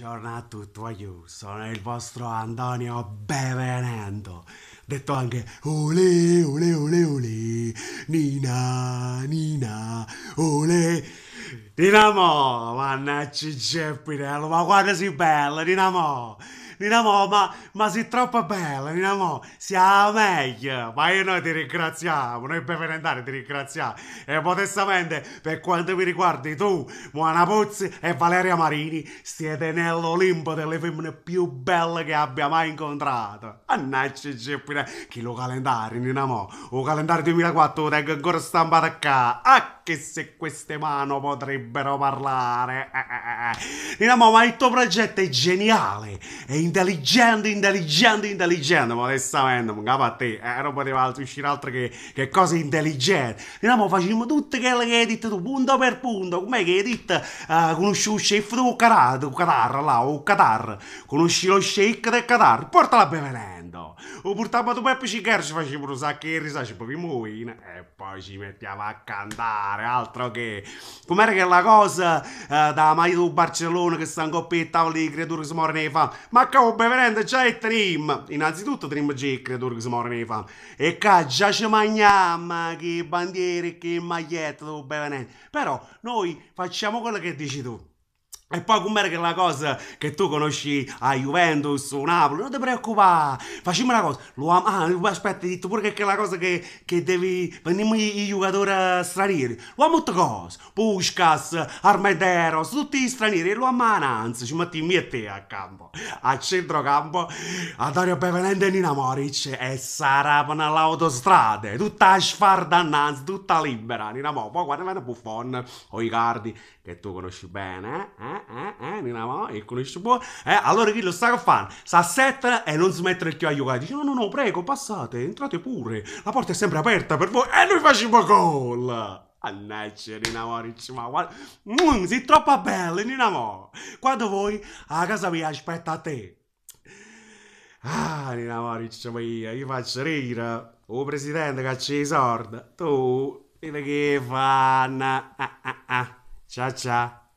Buongiorno a tutti, io sono il vostro Antonio Bevenendo, detto anche Ule, ule, ule, ule, Nina, Nina, ule, Dinamo, mannaggia Geppinello, ma guarda si bella, Dinamo! Dinamo, ma, ma sei troppo bella, Dinamo, siamo meglio. Ma io noi ti ringraziamo, noi per andare ti ringraziamo. E modestamente, per quanto mi riguardi, tu, Moana Pozzi e Valeria Marini, siete nell'Olimpo delle femmine più belle che abbia mai incontrato. Annacci, Gippina, chi lo calendario, Dinamo, o calendario 2004 lo tengo ancora stampato a ca. Anche ah, se queste mani potrebbero parlare. Dinamo, eh, eh, eh, ma il tuo progetto è geniale, è intelligente, intelligente, intelligente, modestamente, non capo a te, eh, non poteva uscire altro che, che cose intelligenti. Noi facciamo tutte quelle che hai detto tu, punto per punto, come che hai detto, uh, conosci lo chef del Qatar, del Qatar, là, o Qatar, conosci lo sheikh del Qatar, portala benvenendo. Benevento, o portava tu Peppe Cicero, ci facciamo un sacco di risa, risacci, poi muovino, e poi ci mettiamo a cantare, altro che... Com'era che la cosa uh, da Maio Barcellona che sta in coppia e tavoli di creature che si muore nei fan, ma che Cavo beverente già il Trim. Innanzitutto Trim G, credo che si muore fan. E caggia ci mangiamo, che bandiere, che magliette, beverente. Però noi facciamo quello che dici tu. E poi com'era che la cosa che tu conosci a Juventus, o Napoli, non ti preoccupare, facciamo una cosa, lo am- ah, aspetta, hai detto pure che è quella cosa che, che devi, prendiamo i, i giocatori eh, stranieri, lo amo tutte cose, Puskas, Armederos, tutti gli stranieri, lo amo anzi, ci metti me e te a campo, a centrocampo, a Dario Bevenente e Nina Moric, e sarapano all'autostrada, tutta a sfardannanza, tutta libera, Nina Moric, poi guarda, vede Buffon, o i cardi, che tu conosci bene, eh? eh, eh, Dinamo, e con il suo eh, allora chi lo sta a fare? S'assettano e non smettere più a giocare. Dice, no, no, no, prego, passate, entrate pure, la porta è sempre aperta per voi, e noi facciamo gol! Annaggia Dinamo ma guarda, mm, sei troppo Nina Dinamo, quando voi a casa mia aspetta a te. Ah, Dinamo mia, io faccio rire. o oh, presidente caccia i sordi, tu, vedi che fanno, ah ah ah, ciao ciao.